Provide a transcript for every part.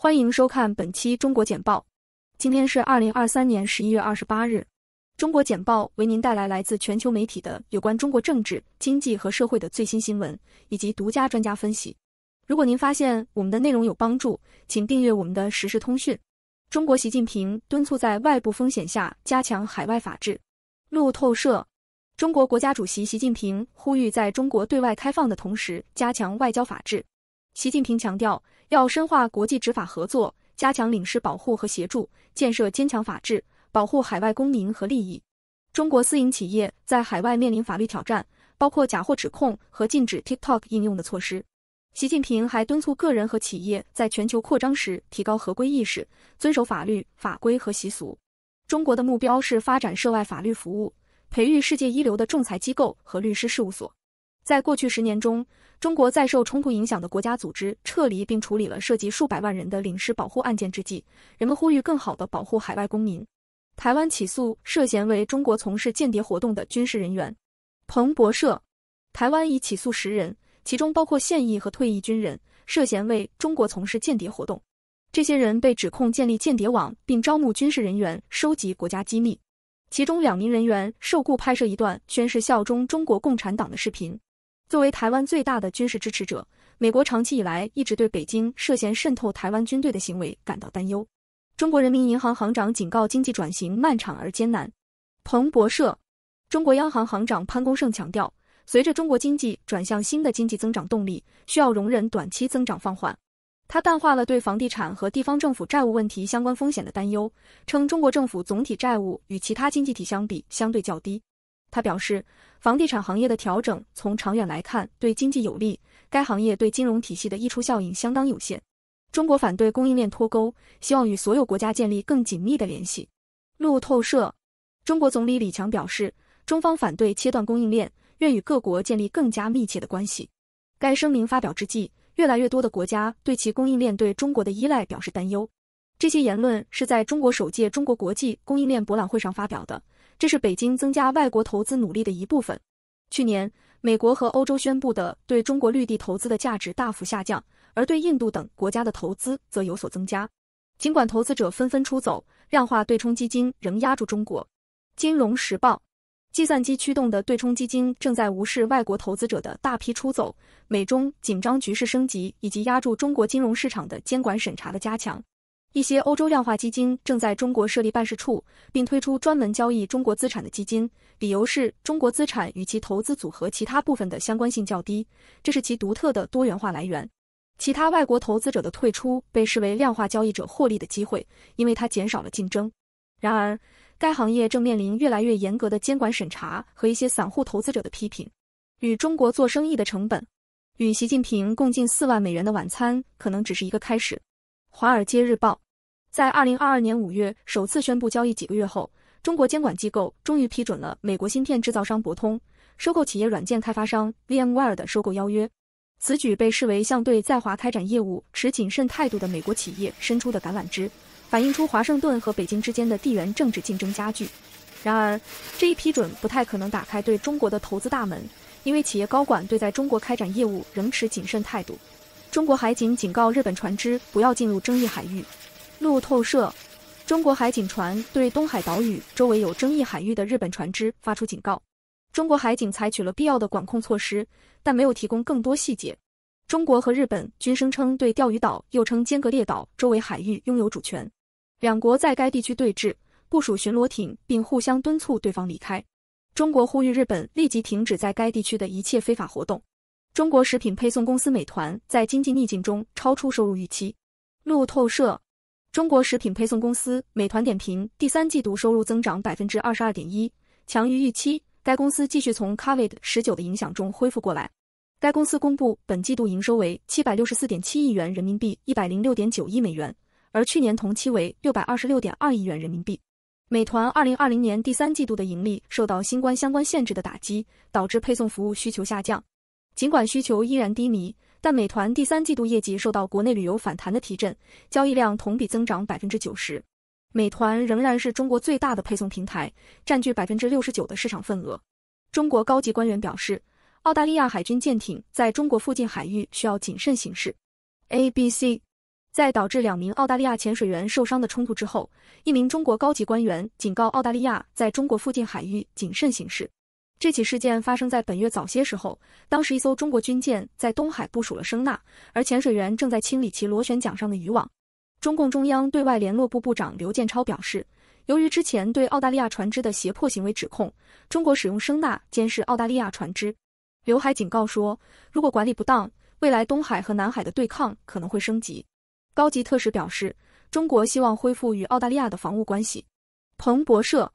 欢迎收看本期中国简报。今天是二零二三年十一月二十八日。中国简报为您带来来自全球媒体的有关中国政治、经济和社会的最新新闻以及独家专家分析。如果您发现我们的内容有帮助，请订阅我们的实时通讯。中国习近平敦促在外部风险下加强海外法治。路透社，中国国家主席习近平呼吁，在中国对外开放的同时加强外交法治。习近平强调。要深化国际执法合作，加强领事保护和协助，建设坚强法治，保护海外公民和利益。中国私营企业在海外面临法律挑战，包括假货指控和禁止 TikTok 应用的措施。习近平还敦促个人和企业在全球扩张时提高合规意识，遵守法律法规和习俗。中国的目标是发展涉外法律服务，培育世界一流的仲裁机构和律师事务所。在过去十年中，中国在受冲突影响的国家组织撤离并处理了涉及数百万人的领事保护案件之际，人们呼吁更好的保护海外公民。台湾起诉涉嫌为中国从事间谍活动的军事人员。彭博社，台湾已起诉十人，其中包括现役和退役军人，涉嫌为中国从事间谍活动。这些人被指控建立间谍网并招募军事人员收集国家机密。其中两名人员受雇拍摄一段宣誓效忠中国共产党的视频。作为台湾最大的军事支持者，美国长期以来一直对北京涉嫌渗透台湾军队的行为感到担忧。中国人民银行行长警告，经济转型漫长而艰难。彭博社，中国央行行长潘功胜强调，随着中国经济转向新的经济增长动力，需要容忍短期增长放缓。他淡化了对房地产和地方政府债务问题相关风险的担忧，称中国政府总体债务与其他经济体相比相对较低。他表示，房地产行业的调整从长远来看对经济有利，该行业对金融体系的溢出效应相当有限。中国反对供应链脱钩，希望与所有国家建立更紧密的联系。路透社，中国总理李强表示，中方反对切断供应链，愿与各国建立更加密切的关系。该声明发表之际，越来越多的国家对其供应链对中国的依赖表示担忧。这些言论是在中国首届中国国际供应链博览会上发表的。这是北京增加外国投资努力的一部分。去年，美国和欧洲宣布的对中国绿地投资的价值大幅下降，而对印度等国家的投资则有所增加。尽管投资者纷纷出走，量化对冲基金仍压住中国。《金融时报》：计算机驱动的对冲基金正在无视外国投资者的大批出走、美中紧张局势升级以及压住中国金融市场的监管审查的加强。一些欧洲量化基金正在中国设立办事处，并推出专门交易中国资产的基金，理由是中国资产与其投资组合其他部分的相关性较低，这是其独特的多元化来源。其他外国投资者的退出被视为量化交易者获利的机会，因为它减少了竞争。然而，该行业正面临越来越严格的监管审查和一些散户投资者的批评。与中国做生意的成本，与习近平共进四万美元的晚餐，可能只是一个开始。《华尔街日报》在二零二二年五月首次宣布交易，几个月后，中国监管机构终于批准了美国芯片制造商博通收购企业软件开发商 VMware 的收购邀约。此举被视为向对在华开展业务持谨慎态度的美国企业伸出的橄榄枝，反映出华盛顿和北京之间的地缘政治竞争加剧。然而，这一批准不太可能打开对中国的投资大门，因为企业高管对在中国开展业务仍持谨慎态度。中国海警警告日本船只不要进入争议海域。路透社，中国海警船对东海岛屿周围有争议海域的日本船只发出警告。中国海警采取了必要的管控措施，但没有提供更多细节。中国和日本均声称对钓鱼岛（又称尖阁列岛）周围海域拥有主权。两国在该地区对峙，部署巡逻艇并互相敦促对方离开。中国呼吁日本立即停止在该地区的一切非法活动。中国食品配送公司美团在经济逆境中超出收入预期。路透社，中国食品配送公司美团点评第三季度收入增长百分之二十二点一，强于预期。该公司继续从 Covid 十九的影响中恢复过来。该公司公布本季度营收为七百六十四点七亿元人民币，一百零六点九亿美元，而去年同期为六百二十六点二亿元人民币。美团二零二零年第三季度的盈利受到新冠相关限制的打击，导致配送服务需求下降。尽管需求依然低迷，但美团第三季度业绩受到国内旅游反弹的提振，交易量同比增长百分之九十。美团仍然是中国最大的配送平台，占据百分之六十九的市场份额。中国高级官员表示，澳大利亚海军舰艇在中国附近海域需要谨慎行事。ABC 在导致两名澳大利亚潜水员受伤的冲突之后，一名中国高级官员警告澳大利亚在中国附近海域谨慎行事。这起事件发生在本月早些时候，当时一艘中国军舰在东海部署了声纳，而潜水员正在清理其螺旋桨上的渔网。中共中央对外联络部部长刘建超表示，由于之前对澳大利亚船只的胁迫行为指控，中国使用声纳监视澳大利亚船只。刘海警告说，如果管理不当，未来东海和南海的对抗可能会升级。高级特使表示，中国希望恢复与澳大利亚的防务关系。彭博社。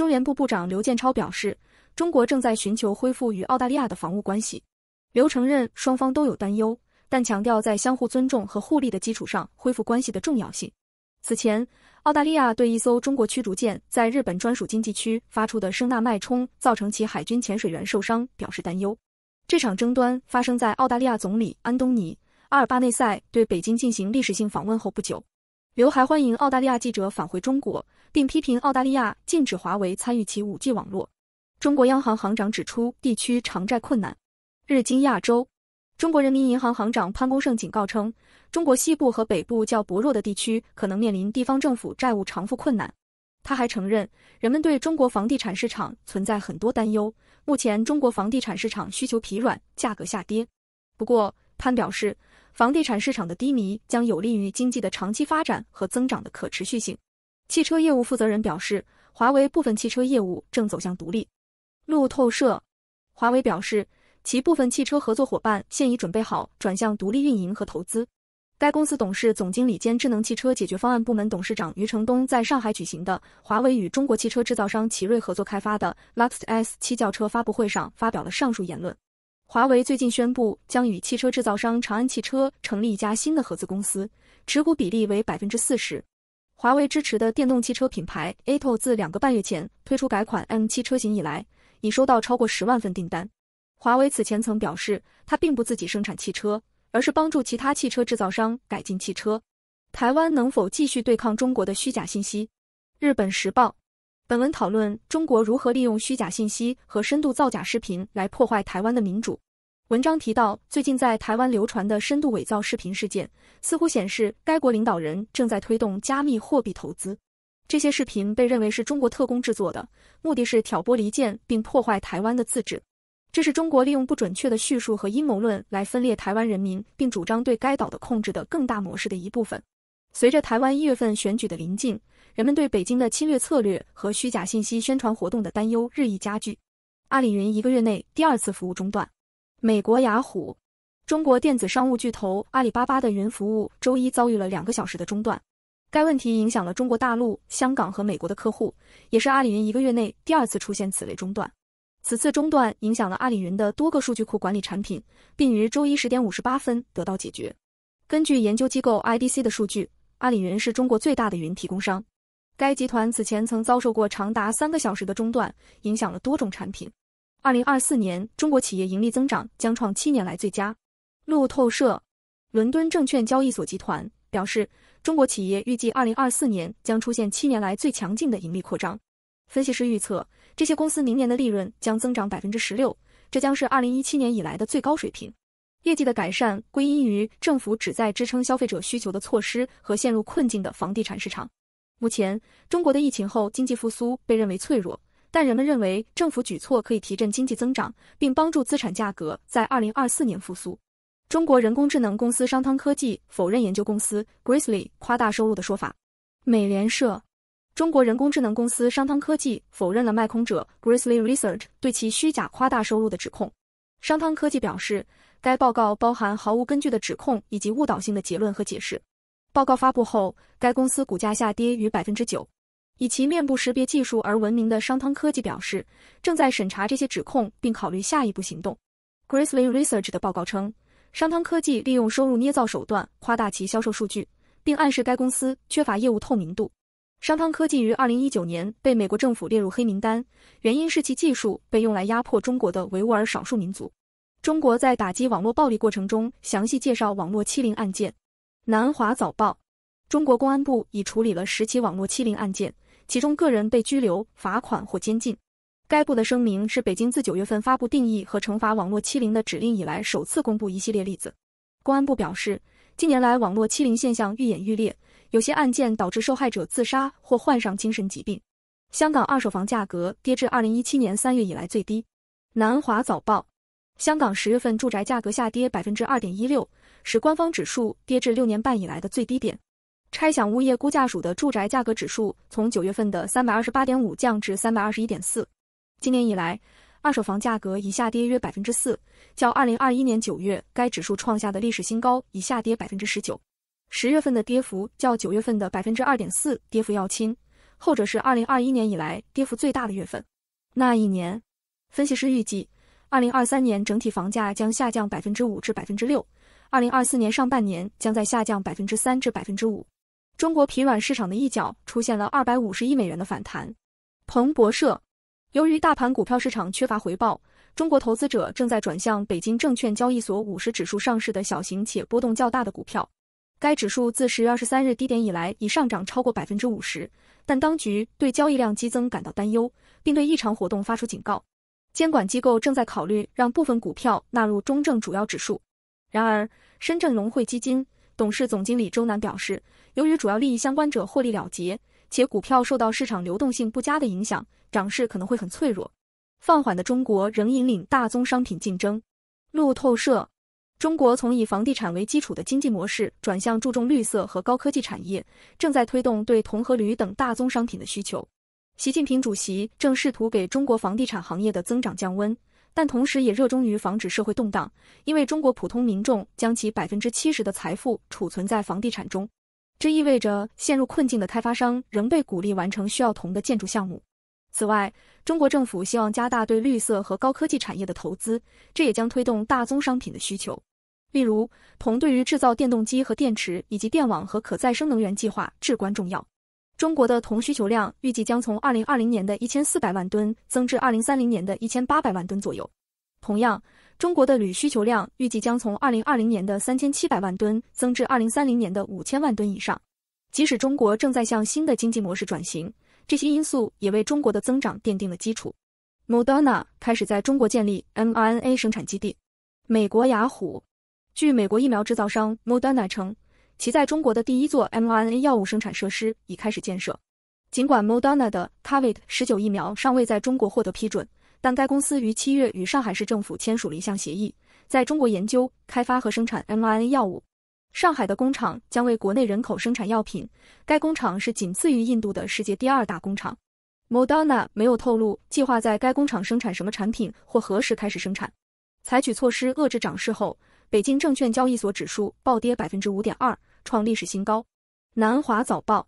中联部部长刘建超表示，中国正在寻求恢复与澳大利亚的防务关系。刘承认双方都有担忧，但强调在相互尊重和互利的基础上恢复关系的重要性。此前，澳大利亚对一艘中国驱逐舰在日本专属经济区发出的声呐脉冲造成其海军潜水员受伤表示担忧。这场争端发生在澳大利亚总理安东尼阿尔巴内塞对北京进行历史性访问后不久。刘还欢迎澳大利亚记者返回中国。并批评澳大利亚禁止华为参与其 5G 网络。中国央行行长指出，地区偿债困难。日经亚洲，中国人民银行行长潘功胜警告称，中国西部和北部较薄弱的地区可能面临地方政府债务偿付困难。他还承认，人们对中国房地产市场存在很多担忧。目前，中国房地产市场需求疲软，价格下跌。不过，潘表示，房地产市场的低迷将有利于经济的长期发展和增长的可持续性。汽车业务负责人表示，华为部分汽车业务正走向独立。路透社，华为表示，其部分汽车合作伙伴现已准备好转向独立运营和投资。该公司董事、总经理兼智能汽车解决方案部门董事长余承东在上海举行的华为与中国汽车制造商奇瑞合作开发的 Lux S 七轿车发布会上发表了上述言论。华为最近宣布将与汽车制造商长安汽车成立一家新的合资公司，持股比例为百分之四十。华为支持的电动汽车品牌 AITO 自两个半月前推出改款 M7 车型以来，已收到超过十万份订单。华为此前曾表示，它并不自己生产汽车，而是帮助其他汽车制造商改进汽车。台湾能否继续对抗中国的虚假信息？日本时报。本文讨论中国如何利用虚假信息和深度造假视频来破坏台湾的民主。文章提到，最近在台湾流传的深度伪造视频事件，似乎显示该国领导人正在推动加密货币投资。这些视频被认为是中国特工制作的，目的是挑拨离间并破坏台湾的自治。这是中国利用不准确的叙述和阴谋论来分裂台湾人民，并主张对该岛的控制的更大模式的一部分。随着台湾一月份选举的临近，人们对北京的侵略策略和虚假信息宣传活动的担忧日益加剧。阿里云一个月内第二次服务中断。美国雅虎、中国电子商务巨头阿里巴巴的云服务周一遭遇了两个小时的中断，该问题影响了中国大陆、香港和美国的客户，也是阿里云一个月内第二次出现此类中断。此次中断影响了阿里云的多个数据库管理产品，并于周一十点五十八分得到解决。根据研究机构 IDC 的数据，阿里云是中国最大的云提供商。该集团此前曾遭受过长达三个小时的中断，影响了多种产品。二零二四年中国企业盈利增长将创七年来最佳。路透社、伦敦证券交易所集团表示，中国企业预计二零二四年将出现七年来最强劲的盈利扩张。分析师预测，这些公司明年的利润将增长百分之十六，这将是二零一七年以来的最高水平。业绩的改善归因于政府旨在支撑消费者需求的措施和陷入困境的房地产市场。目前，中国的疫情后经济复苏被认为脆弱。但人们认为政府举措可以提振经济增长，并帮助资产价格在二零二四年复苏。中国人工智能公司商汤科技否认研究公司 Grizzly 夸大收入的说法。美联社，中国人工智能公司商汤科技否认了卖空者 Grizzly Research 对其虚假夸大收入的指控。商汤科技表示，该报告包含毫无根据的指控以及误导性的结论和解释。报告发布后，该公司股价下跌逾百分之九。以其面部识别技术而闻名的商汤科技表示，正在审查这些指控，并考虑下一步行动。g r a z z c l y Research 的报告称，商汤科技利用收入捏造手段夸大其销售数据，并暗示该公司缺乏业务透明度。商汤科技于2019年被美国政府列入黑名单，原因是其技术被用来压迫中国的维吾尔少数民族。中国在打击网络暴力过程中详细介绍网络欺凌案件。南华早报：中国公安部已处理了十起网络欺凌案件。其中个人被拘留、罚款或监禁。该部的声明是北京自九月份发布定义和惩罚网络欺凌的指令以来，首次公布一系列例子。公安部表示，近年来网络欺凌现象愈演愈烈，有些案件导致受害者自杀或患上精神疾病。香港二手房价格跌至二零一七年三月以来最低。南华早报：香港十月份住宅价格下跌百分之二点一六，使官方指数跌至六年半以来的最低点。拆想物业估价署的住宅价格指数从九月份的三百二十八点五降至三百二十一点四。今年以来，二手房价格已下跌约百分之四，较二零二一年九月该指数创下的历史新高，已下跌百分之十九。十月份的跌幅较九月份的百分之二点四跌幅要轻，后者是二零二一年以来跌幅最大的月份。那一年，分析师预计，二零二三年整体房价将下降百分之五至百分之六，二零二四年上半年将在下降百分之三至百分之五。中国疲软市场的一角出现了二百五十亿美元的反弹。彭博社，由于大盘股票市场缺乏回报，中国投资者正在转向北京证券交易所五十指数上市的小型且波动较大的股票。该指数自十月二十三日低点以来已上涨超过百分之五十，但当局对交易量激增感到担忧，并对异常活动发出警告。监管机构正在考虑让部分股票纳入中证主要指数。然而，深圳融汇基金。董事总经理周南表示，由于主要利益相关者获利了结，且股票受到市场流动性不佳的影响，涨势可能会很脆弱。放缓的中国仍引领大宗商品竞争。路透社：中国从以房地产为基础的经济模式转向注重绿色和高科技产业，正在推动对铜和铝等大宗商品的需求。习近平主席正试图给中国房地产行业的增长降温。但同时也热衷于防止社会动荡，因为中国普通民众将其百分之七十的财富储存在房地产中。这意味着陷入困境的开发商仍被鼓励完成需要铜的建筑项目。此外，中国政府希望加大对绿色和高科技产业的投资，这也将推动大宗商品的需求。例如，铜对于制造电动机和电池，以及电网和可再生能源计划至关重要。中国的铜需求量预计将从2020年的1400万吨增至2030年的1800万吨左右。同样，中国的铝需求量预计将从2020年的3700万吨增至2030年的5000万吨以上。即使中国正在向新的经济模式转型，这些因素也为中国的增长奠定了基础。Moderna 开始在中国建立 mRNA 生产基地。美国雅虎，据美国疫苗制造商 Moderna 称。其在中国的第一座 mRNA 药物生产设施已开始建设。尽管 Moderna 的 COVID 十九疫苗尚未在中国获得批准，但该公司于七月与上海市政府签署了一项协议，在中国研究、开发和生产 mRNA 药物。上海的工厂将为国内人口生产药品。该工厂是仅次于印度的世界第二大工厂。Moderna 没有透露计划在该工厂生产什么产品或何时开始生产。采取措施遏制涨势后，北京证券交易所指数暴跌百分之五点二。创历史新高。南华早报，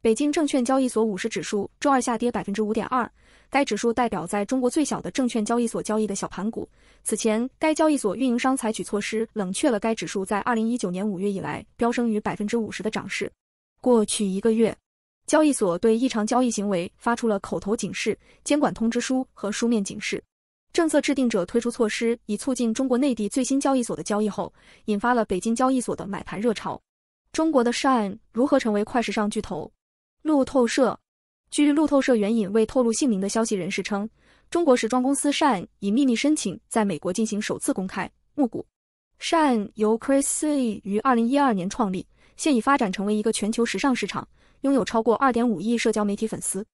北京证券交易所五十指数周二下跌百分之五点二，该指数代表在中国最小的证券交易所交易的小盘股。此前，该交易所运营商采取措施冷却了该指数在二零一九年五月以来飙升逾百分之五十的涨势。过去一个月，交易所对异常交易行为发出了口头警示、监管通知书和书面警示。政策制定者推出措施以促进中国内地最新交易所的交易后，引发了北京交易所的买盘热潮。中国的 Shine 如何成为快时尚巨头？路透社，据路透社援引未透露姓名的消息人士称，中国时装公司 Shine 已秘密申请在美国进行首次公开募股。Shine 由 Chris s e 于二零一二年创立，现已发展成为一个全球时尚市场，拥有超过二点五亿社交媒体粉丝。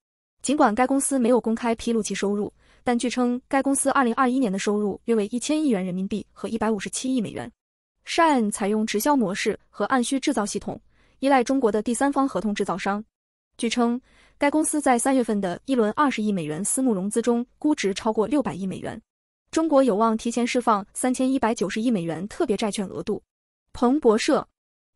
尽管该公司没有公开披露其收入，但据称该公司二零二一年的收入约为一千亿元人民币和一百五十七亿美元。Shine 采用直销模式和按需制造系统，依赖中国的第三方合同制造商。据称，该公司在三月份的一轮二十亿美元私募融资中，估值超过六百亿美元。中国有望提前释放三千一百九十亿美元特别债券额度。彭博社，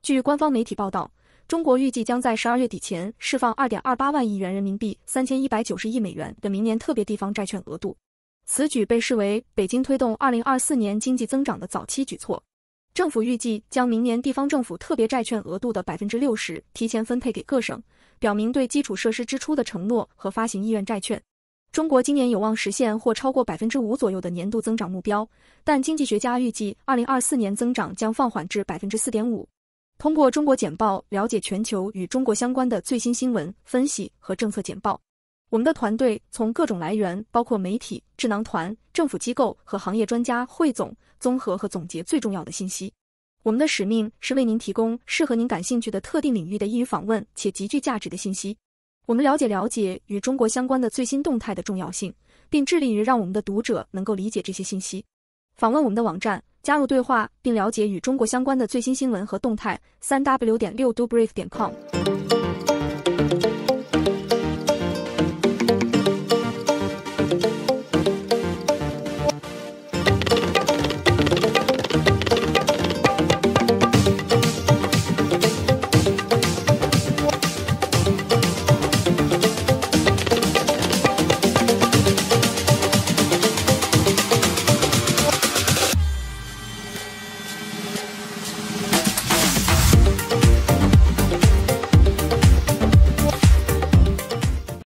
据官方媒体报道，中国预计将在十二月底前释放二点二八万亿元人民币、三千一百九十亿美元的明年特别地方债券额度。此举被视为北京推动二零二四年经济增长的早期举措。政府预计将明年地方政府特别债券额度的百分之六十提前分配给各省，表明对基础设施支出的承诺和发行意愿债券。中国今年有望实现或超过百分之五左右的年度增长目标，但经济学家预计二零二四年增长将放缓至百分之四点五。通过中国简报了解全球与中国相关的最新新闻分析和政策简报。我们的团队从各种来源，包括媒体、智囊团、政府机构和行业专家，汇总、综合和总结最重要的信息。我们的使命是为您提供适合您感兴趣的特定领域的易于访问且极具价值的信息。我们了解了解与中国相关的最新动态的重要性，并致力于让我们的读者能够理解这些信息。访问我们的网站，加入对话，并了解与中国相关的最新新闻和动态。三 w 点六 doobrief 点 com。